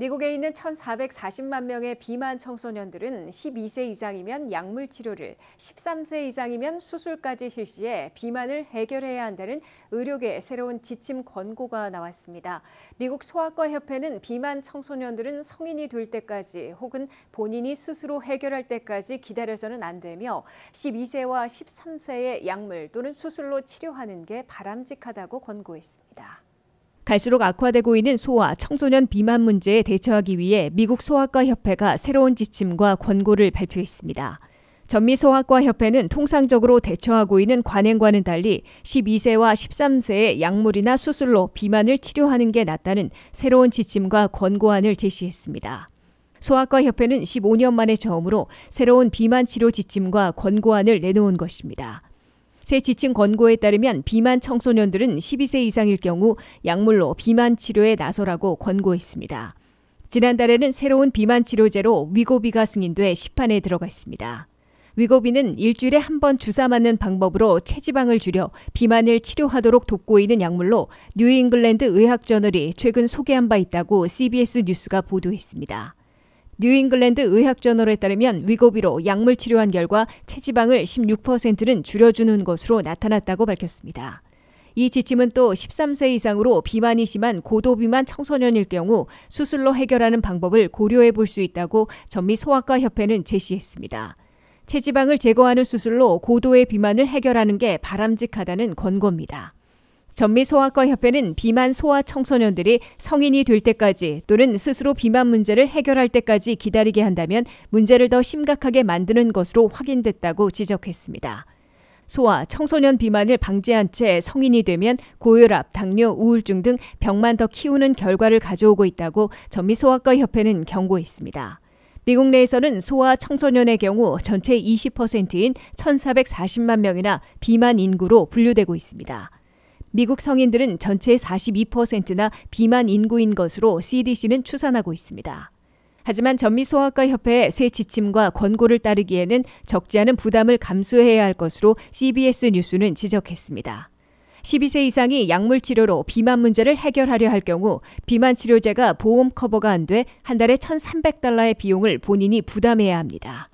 미국에 있는 1,440만 명의 비만 청소년들은 12세 이상이면 약물 치료를, 13세 이상이면 수술까지 실시해 비만을 해결해야 한다는 의료계 의 새로운 지침 권고가 나왔습니다. 미국 소아과 협회는 비만 청소년들은 성인이 될 때까지 혹은 본인이 스스로 해결할 때까지 기다려서는 안 되며 12세와 13세의 약물 또는 수술로 치료하는 게 바람직하다고 권고했습니다. 갈수록 악화되고 있는 소아 청소년 비만 문제에 대처하기 위해 미국 소아과 협회가 새로운 지침과 권고를 발표했습니다. 전미 소아과 협회는 통상적으로 대처하고 있는 관행과는 달리 12세와 13세의 약물이나 수술로 비만을 치료하는 게 낫다는 새로운 지침과 권고안을 제시했습니다. 소아과 협회는 15년 만에 처음으로 새로운 비만 치료 지침과 권고안을 내놓은 것입니다. 새 지침 권고에 따르면 비만 청소년들은 12세 이상일 경우 약물로 비만 치료에 나서라고 권고했습니다. 지난달에는 새로운 비만 치료제로 위고비가 승인돼 시판에 들어갔습니다. 위고비는 일주일에 한 번 주사 맞는 방법으로 체지방을 줄여 비만을 치료하도록 돕고 있는 약물로 뉴잉글랜드 의학저널이 최근 소개한 바 있다고 CBS 뉴스가 보도했습니다. 뉴잉글랜드 의학저널에 따르면 위고비로 약물 치료한 결과 체지방을 16%는 줄여주는 것으로 나타났다고 밝혔습니다. 이 지침은 또 13세 이상으로 비만이 심한 고도비만 청소년일 경우 수술로 해결하는 방법을 고려해 볼 수 있다고 전미 소아과 협회는 제시했습니다. 체지방을 제거하는 수술로 고도의 비만을 해결하는 게 바람직하다는 권고입니다. 전미소아과 협회는 비만 소아 청소년들이 성인이 될 때까지 또는 스스로 비만 문제를 해결할 때까지 기다리게 한다면 문제를 더 심각하게 만드는 것으로 확인됐다고 지적했습니다. 소아, 청소년 비만을 방지한 채 성인이 되면 고혈압, 당뇨, 우울증 등 병만 더 키우는 결과를 가져오고 있다고 전미소아과 협회는 경고했습니다. 미국 내에서는 소아 청소년의 경우 전체 20%인 1,440만 명이나 비만 인구로 분류되고 있습니다. 미국 성인들은 전체의 42%나 비만 인구인 것으로 CDC는 추산하고 있습니다. 하지만 전미소아과협회의 새 지침과 권고를 따르기에는 적지 않은 부담을 감수해야 할 것으로 CBS 뉴스는 지적했습니다. 12세 이상이 약물 치료로 비만 문제를 해결하려 할 경우 비만 치료제가 보험 커버가 안 돼 한 달에 1,300달러의 비용을 본인이 부담해야 합니다.